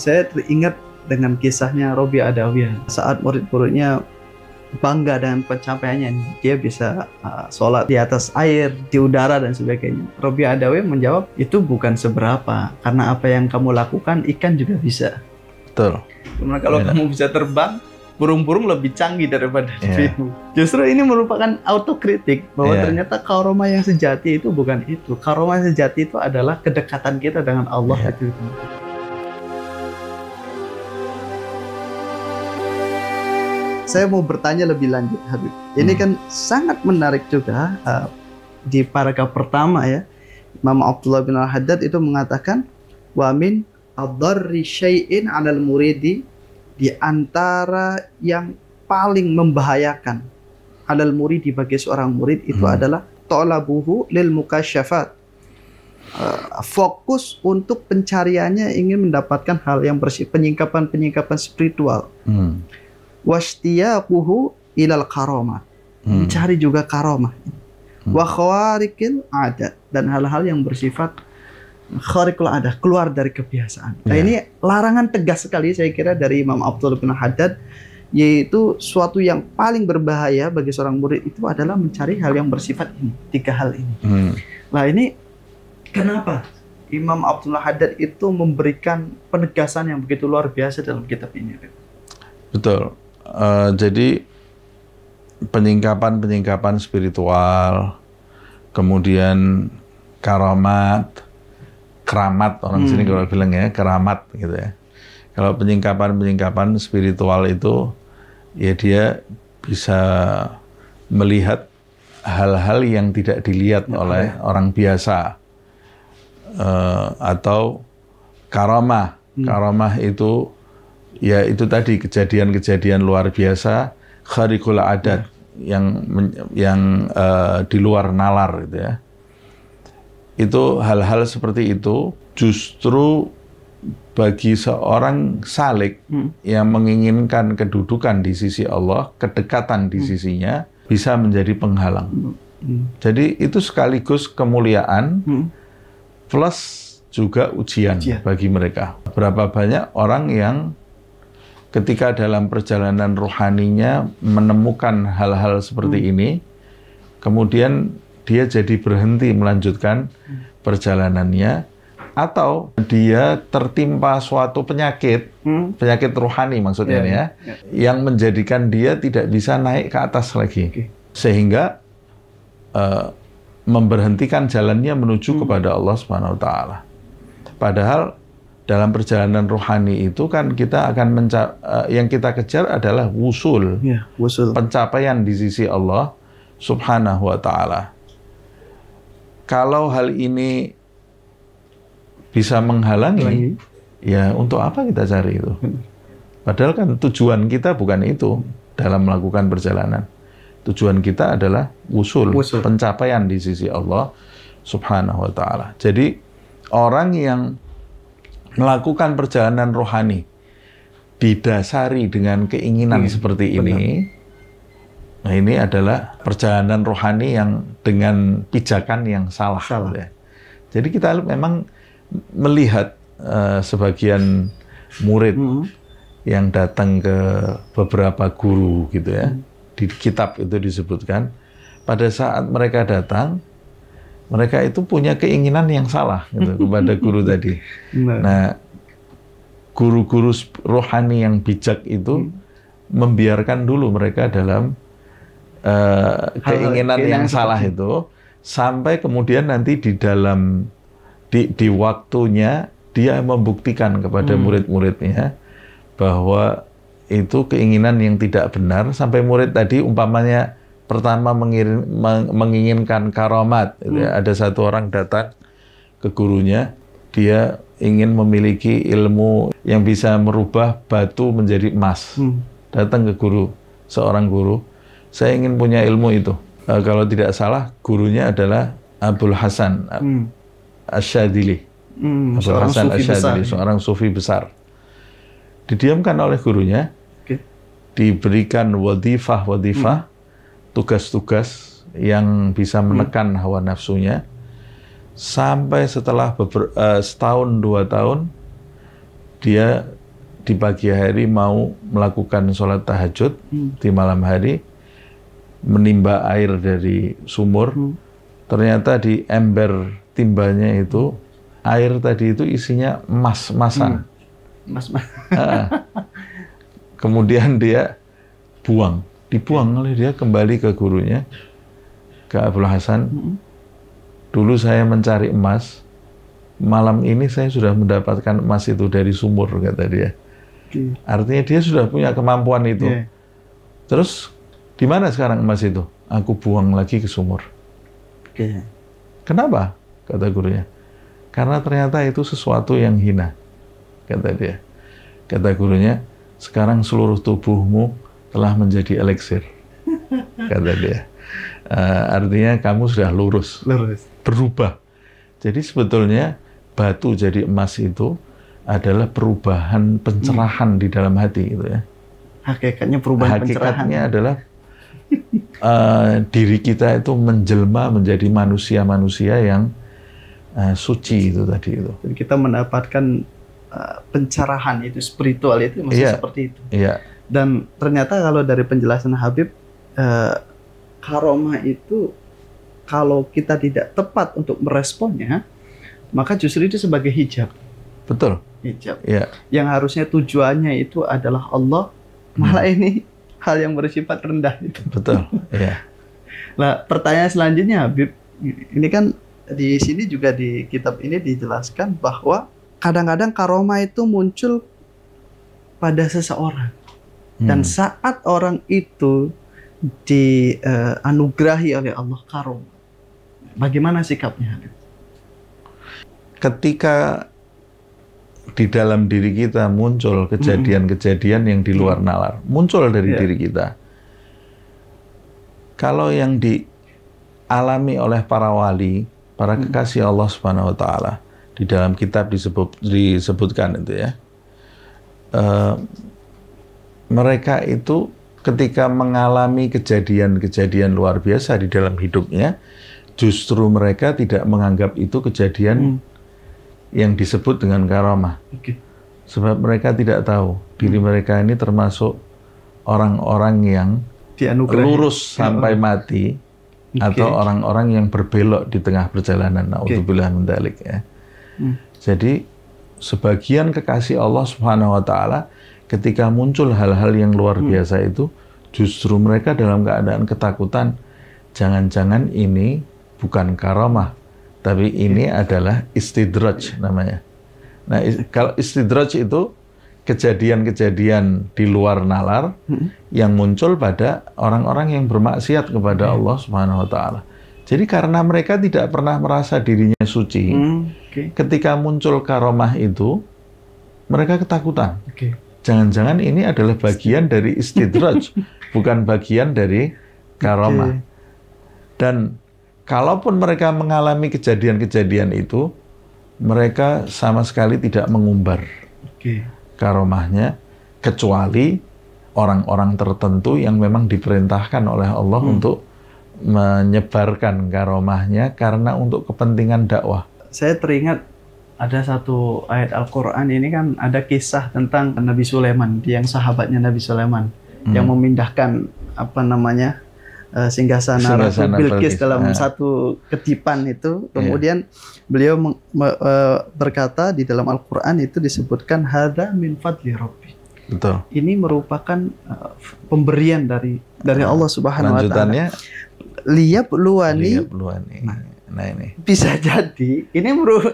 Saya teringat dengan kisahnya Robi Adawiyah saat murid-muridnya bangga dengan pencapaiannya dia bisa uh, sholat di atas air di udara dan sebagainya Robi Adawi menjawab itu bukan seberapa karena apa yang kamu lakukan ikan juga bisa betul karena kalau Benar. Iya. kamu bisa terbang burung-burung lebih canggih daripada yeah. dirimu. Justru ini merupakan autokritik bahwa yeah. ternyata karoma yang sejati itu bukan itu. Karoma sejati itu adalah kedekatan kita dengan Allah yeah. itu. saya mau bertanya lebih lanjut Habib. Ini hmm. kan sangat menarik juga uh, di paragraf pertama ya. Imam Abdullah bin Al-Haddad itu mengatakan wa min adarri syai'in 'alal muridi di antara yang paling membahayakan alal muridi bagi seorang murid itu hmm. adalah tolabuhu lil mukasyafat. Eh, fokus untuk pencariannya ingin mendapatkan hal yang bersih penyingkapan-penyingkapan spiritual. Hmm washtiyaquhu ilal karoma Hmm. Mencari juga karoma Hmm. Wa ada dan hal-hal yang bersifat kharikul ada keluar dari kebiasaan. Nah, ya. ini larangan tegas sekali saya kira dari Imam Abdul bin Haddad yaitu suatu yang paling berbahaya bagi seorang murid itu adalah mencari hal yang bersifat ini, tiga hal ini. Hmm. Nah, ini kenapa Imam Abdullah Haddad itu memberikan penegasan yang begitu luar biasa dalam kitab ini? Betul uh, jadi peningkapan-peningkapan spiritual, kemudian karomat keramat orang hmm. sini kalau bilang ya keramat gitu ya. Kalau peningkapan-peningkapan spiritual itu ya dia bisa melihat hal-hal yang tidak dilihat ya, oleh ya. orang biasa uh, atau karamah. Hmm. Karamah itu ya itu tadi kejadian-kejadian luar biasa kharikul adat yang yang uh, di luar nalar gitu ya. Itu hal-hal seperti itu justru bagi seorang salik hmm. yang menginginkan kedudukan di sisi Allah, kedekatan di hmm. sisinya bisa menjadi penghalang. Hmm. hmm. Jadi itu sekaligus kemuliaan hmm. plus juga ujian, ujian bagi mereka. Berapa banyak orang yang ketika dalam perjalanan rohaninya menemukan hal-hal seperti hmm. ini, kemudian dia jadi berhenti melanjutkan hmm. perjalanannya, atau dia tertimpa suatu penyakit, hmm. penyakit rohani maksudnya yeah, ya, yeah. Ya, ya. yang menjadikan dia tidak bisa naik ke atas lagi, okay. sehingga uh, memberhentikan jalannya menuju hmm. kepada Allah Subhanahu Wa Taala. Padahal dalam perjalanan rohani itu kan kita akan menca eh, yang kita kejar adalah wusul, ya, wusul. pencapaian di sisi Allah Subhanahu wa taala. Kalau hal ini bisa menghalangi, Lagi. ya untuk apa kita cari itu? Hmm. Padahal kan tujuan kita bukan itu dalam melakukan perjalanan. Tujuan kita adalah wusul, wusul. pencapaian di sisi Allah Subhanahu wa taala. Jadi orang yang melakukan perjalanan rohani didasari dengan keinginan hmm, seperti ini. Nah, ini adalah perjalanan rohani yang dengan pijakan yang salah. salah. Ya. Jadi kita memang melihat uh, sebagian murid hmm. yang datang ke beberapa guru gitu ya. Hmm. Di kitab itu disebutkan pada saat mereka datang mereka itu punya keinginan yang salah gitu kepada guru tadi. Nah, nah guru-guru rohani yang bijak itu hmm. membiarkan dulu mereka dalam uh, keinginan yang salah itu. sampai kemudian nanti di dalam di, di waktunya dia membuktikan kepada hmm. murid-muridnya bahwa itu keinginan yang tidak benar sampai murid tadi umpamanya pertama mengirim, menginginkan karomat. Gitu ya. Hmm. Ada satu orang datang ke gurunya, dia ingin memiliki ilmu yang bisa merubah batu menjadi emas. Hmm. Datang ke guru, seorang guru, saya ingin punya ilmu itu. E, kalau tidak salah, gurunya adalah Abdul Hasan e, hmm. Asyadili. Hmm, Abdul Hasan Asyadili, seorang sufi besar. Didiamkan oleh gurunya, okay. diberikan wadifah-wadifah, hmm tugas-tugas yang bisa hmm. menekan hawa nafsunya sampai setelah beber, uh, setahun dua tahun dia di pagi hari mau melakukan sholat tahajud hmm. di malam hari menimba air dari sumur hmm. ternyata di ember timbanya itu air tadi itu isinya emas emasan hmm. mas mas kemudian dia buang dibuang oleh dia kembali ke gurunya ke Abdul Hasan hmm. dulu saya mencari emas malam ini saya sudah mendapatkan emas itu dari sumur kata dia okay. artinya dia sudah punya kemampuan itu yeah. terus di mana sekarang emas itu aku buang lagi ke sumur okay. kenapa kata gurunya karena ternyata itu sesuatu yang hina kata dia kata gurunya sekarang seluruh tubuhmu telah menjadi eliksir, kata dia. Uh, artinya kamu sudah lurus, lurus, berubah. Jadi sebetulnya batu jadi emas itu adalah perubahan pencerahan hmm. di dalam hati gitu ya. Hakikatnya perubahan Hakikatnya pencerahan. Hakikatnya adalah uh, diri kita itu menjelma menjadi manusia-manusia yang uh, suci itu tadi itu. Jadi kita mendapatkan uh, pencerahan itu spiritual itu masih iya. yeah. seperti itu. Iya. Yeah dan ternyata kalau dari penjelasan Habib eh, karoma itu kalau kita tidak tepat untuk meresponnya maka justru itu sebagai hijab betul hijab ya. yang harusnya tujuannya itu adalah Allah malah hmm. ini hal yang bersifat rendah itu betul ya nah pertanyaan selanjutnya Habib ini kan di sini juga di kitab ini dijelaskan bahwa kadang-kadang karoma itu muncul pada seseorang dan hmm. saat orang itu dianugerahi uh, oleh Allah karom, bagaimana sikapnya? Ketika di dalam diri kita muncul hmm. kejadian-kejadian yang di luar hmm. nalar, muncul dari yeah. diri kita. Kalau yang dialami oleh para wali, para kekasih Allah Subhanahu wa taala, di dalam kitab disebut disebutkan itu ya. Uh, mereka itu ketika mengalami kejadian-kejadian luar biasa di dalam hidupnya, justru mereka tidak menganggap itu kejadian hmm. yang disebut dengan karamah. Okay. Sebab mereka tidak tahu diri hmm. mereka ini termasuk orang-orang yang lurus hmm. sampai mati okay. atau orang-orang yang berbelok di tengah perjalanan. untuk okay. mendalik ya. Hmm. Jadi sebagian kekasih Allah Subhanahu wa taala ketika muncul hal-hal yang luar hmm. biasa itu, justru mereka dalam keadaan ketakutan. Jangan-jangan ini bukan karamah, tapi ini hmm. adalah istidraj namanya. Nah, kalau istidraj itu kejadian-kejadian di luar nalar hmm. yang muncul pada orang-orang yang bermaksiat kepada hmm. Allah Subhanahu wa taala. Jadi karena mereka tidak pernah merasa dirinya suci, hmm. okay. ketika muncul karomah itu mereka ketakutan. Okay jangan-jangan ini adalah bagian dari istidraj, bukan bagian dari karomah. Dan kalaupun mereka mengalami kejadian-kejadian itu, mereka sama sekali tidak mengumbar karomahnya, kecuali orang-orang tertentu yang memang diperintahkan oleh Allah hmm. untuk menyebarkan karomahnya karena untuk kepentingan dakwah. Saya teringat ada satu ayat Al-Quran ini kan ada kisah tentang Nabi Sulaiman, yang sahabatnya Nabi Sulaiman hmm. yang memindahkan apa namanya uh, singgasana Ratu Bilqis dalam ya. satu ketipan itu. Iya. Kemudian ya. beliau meng, me, uh, berkata di dalam Al-Quran itu disebutkan hada min fadli Rabbi. Betul. Ini merupakan uh, pemberian dari dari ah, Allah Subhanahu Wa Taala. Lanjutannya liap luani. Liap luani. Nah, Nah ini bisa jadi ini bro uh.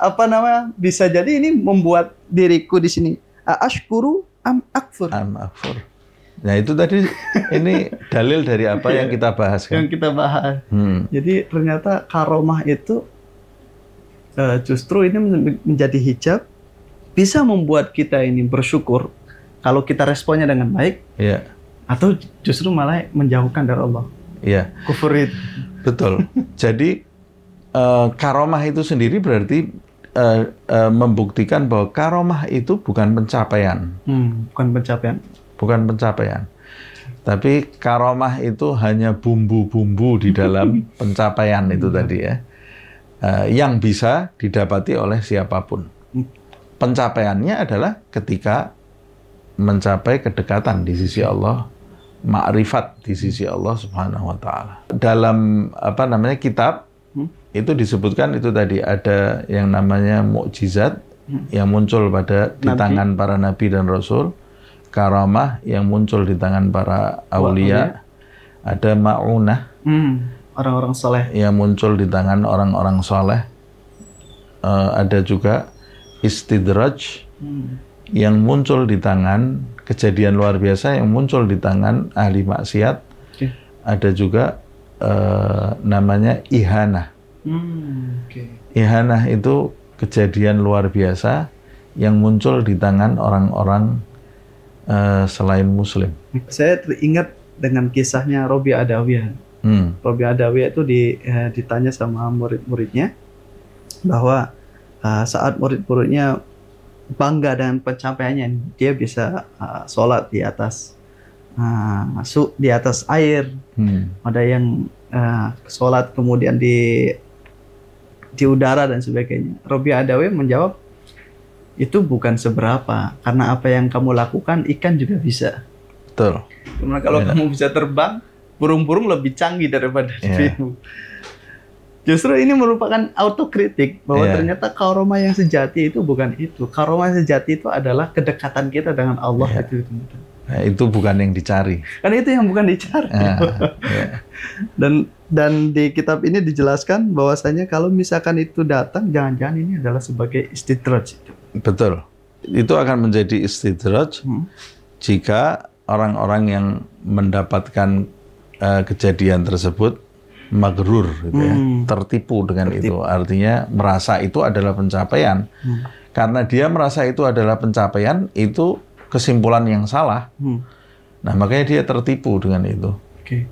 apa nama bisa jadi ini membuat diriku di sini ashkuru am akfur. Am akfur. Nah itu tadi ini dalil dari apa yang kita bahas kan? Yang kita bahas. Hmm. Jadi ternyata karomah itu uh, justru ini menjadi hijab bisa membuat kita ini bersyukur kalau kita responnya dengan baik. Iya. Atau justru malah menjauhkan dari Allah. Iya. Kufur itu. Betul. Jadi uh, karomah itu sendiri berarti uh, uh, membuktikan bahwa karomah itu bukan pencapaian. Hmm, bukan pencapaian. Bukan pencapaian. Tapi karomah itu hanya bumbu-bumbu di dalam pencapaian itu hmm. tadi ya. Uh, yang bisa didapati oleh siapapun. Hmm. Pencapaiannya adalah ketika mencapai kedekatan di sisi Allah makrifat di sisi Allah Subhanahu wa taala. Dalam apa namanya kitab hmm? itu disebutkan itu tadi ada yang namanya mukjizat hmm. yang muncul pada nabi. di tangan para nabi dan rasul, karamah yang muncul di tangan para aulia, ada maunah hmm. orang-orang soleh yang muncul di tangan orang-orang soleh, uh, ada juga istidraj hmm yang muncul di tangan kejadian luar biasa yang muncul di tangan ahli maksiat okay. ada juga uh, namanya ihana hmm, okay. ihana itu kejadian luar biasa yang muncul di tangan orang-orang uh, selain muslim saya teringat dengan kisahnya Robi Adawiyah hmm. Robi Adawiyah itu di, eh, ditanya sama murid-muridnya bahwa uh, saat murid-muridnya bangga dengan pencapaiannya dia bisa uh, sholat di atas uh, masuk di atas air hmm. ada yang uh, sholat kemudian di di udara dan sebagainya Robi Adawi menjawab itu bukan seberapa karena apa yang kamu lakukan ikan juga bisa betul karena kalau iya. kamu bisa terbang burung-burung lebih canggih daripada yeah. Justru ini merupakan autokritik bahwa yeah. ternyata karoma yang sejati itu bukan itu. Karoma yang sejati itu adalah kedekatan kita dengan Allah yeah. itu. Nah, itu bukan yang dicari. Karena itu yang bukan dicari. yeah. Iya. Dan dan di kitab ini dijelaskan bahwasanya kalau misalkan itu datang, jangan-jangan ini adalah sebagai istidraj. Betul. Itu akan menjadi istidraj hmm. jika orang-orang yang mendapatkan uh, kejadian tersebut magrur gitu ya, hmm. tertipu dengan tertipu. itu. Artinya merasa itu adalah pencapaian. Hmm. Karena dia merasa itu adalah pencapaian, itu kesimpulan yang salah. Hmm. Nah, makanya dia tertipu dengan itu. Okay.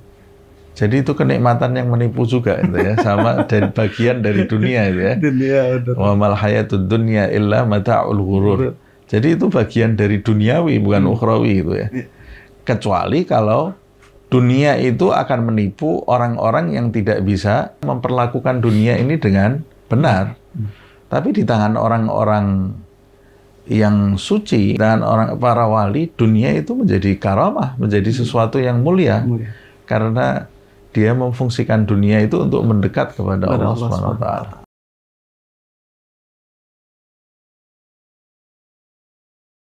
Jadi itu kenikmatan yang menipu juga itu ya, sama dari bagian dari dunia itu ya. Dunia. Wa mal hayatud dunya illa mata'ul ghurur. Jadi itu bagian dari duniawi bukan hmm. ukhrawi itu ya. Iya. Kecuali kalau dunia itu akan menipu orang-orang yang tidak bisa memperlakukan dunia ini dengan benar. Tapi di tangan orang-orang yang suci, dan orang para wali, dunia itu menjadi karamah, menjadi sesuatu yang mulia. mulia. Karena dia memfungsikan dunia itu untuk mendekat kepada, Allah, Allah Subhanahu